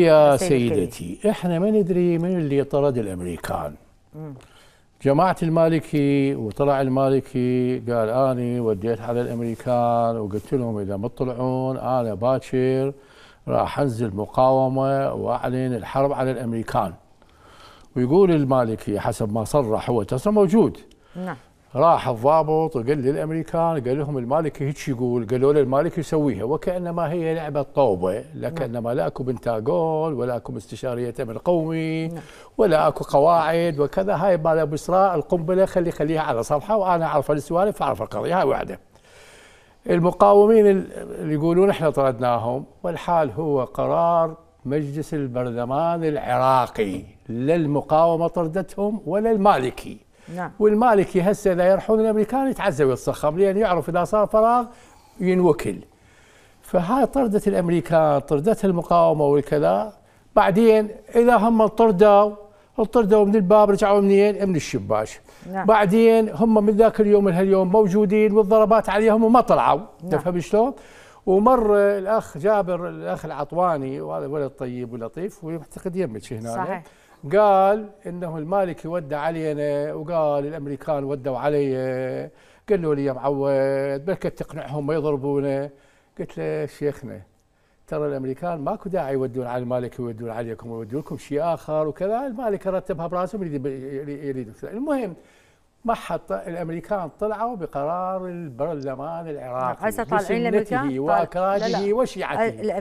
يا سيدتي احنا ما ندري من اللي طرد الامريكان جماعه المالكي وطلع المالكي قال اني وديت على الامريكان وقلت لهم اذا ما تطلعون انا باكر راح انزل مقاومه واعلن الحرب على الامريكان ويقول المالكي حسب ما صرح هو تصريح موجود نعم راح الضابط وقال للامريكان قال لهم المالكي هيك يقول قالوا له المالكي يسويها وكانما هي لعبه طوبه لكانما لا اكو بنتاغول ولا اكو استشاريه امن قومي نعم. ولا اكو قواعد وكذا هاي مال ابو اسراء القنبله خلي خليها على صفحه وانا اعرف السوالف اعرف القضيه هاي واحده المقاومين اللي يقولون احنا طردناهم والحال هو قرار مجلس البرلمان العراقي لا المقاومه طردتهم ولا المالكي نعم. والمالكي هسه اذا يرحون الامريكان يتعزوا الصخب لان يعرف اذا صار فراغ ينوكل فهاي طردت الامريكان طردت المقاومه والكذا بعدين اذا هم طردوا طردوا من الباب رجعوا منين؟ من الشباش. نعم. بعدين هم من ذاك اليوم لهاليوم موجودين والضربات عليهم وما طلعوا، نعم. تفهم شلون؟ ومر الاخ جابر الاخ العطواني وهذا ولد طيب ولطيف ويعتقد يمك هنا صحيح قال انه المالكي يودع علينا وقال الامريكان ودوا علي قالوا لي يا معود بلك تقنعهم ما يضربونا قلت له شيخنا ترى الامريكان ماكو داعي يودون على المالكي ويودون عليكم ويودون لكم شيء اخر وكذا المالكي رتبها براسهم يريد يريد المهم ما حط الامريكان طلعوا بقرار البرلمان العراقي نعم، هسه طالعين الامريكان طيب، واكراده وشيعته